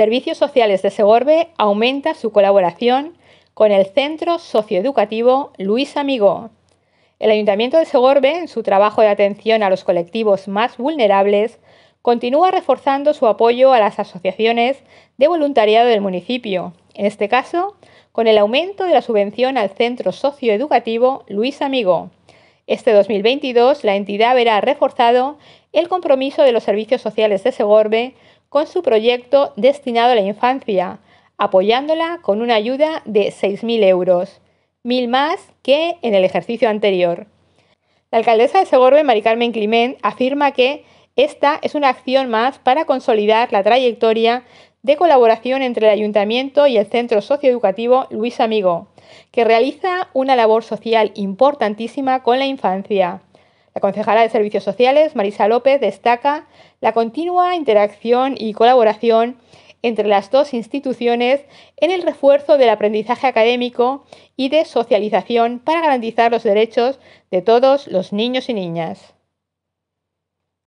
Servicios Sociales de Segorbe aumenta su colaboración con el Centro Socioeducativo Luis Amigo. El Ayuntamiento de Segorbe, en su trabajo de atención a los colectivos más vulnerables, continúa reforzando su apoyo a las asociaciones de voluntariado del municipio, en este caso, con el aumento de la subvención al Centro Socioeducativo Luis Amigo. Este 2022, la entidad verá reforzado el compromiso de los servicios sociales de Segorbe con su proyecto destinado a la infancia, apoyándola con una ayuda de 6.000 euros, mil más que en el ejercicio anterior. La alcaldesa de Segorbe, Maricarmen Carmen Climent, afirma que esta es una acción más para consolidar la trayectoria de colaboración entre el ayuntamiento y el centro socioeducativo Luis Amigo, que realiza una labor social importantísima con la infancia. La concejala de Servicios Sociales, Marisa López, destaca la continua interacción y colaboración entre las dos instituciones en el refuerzo del aprendizaje académico y de socialización para garantizar los derechos de todos los niños y niñas.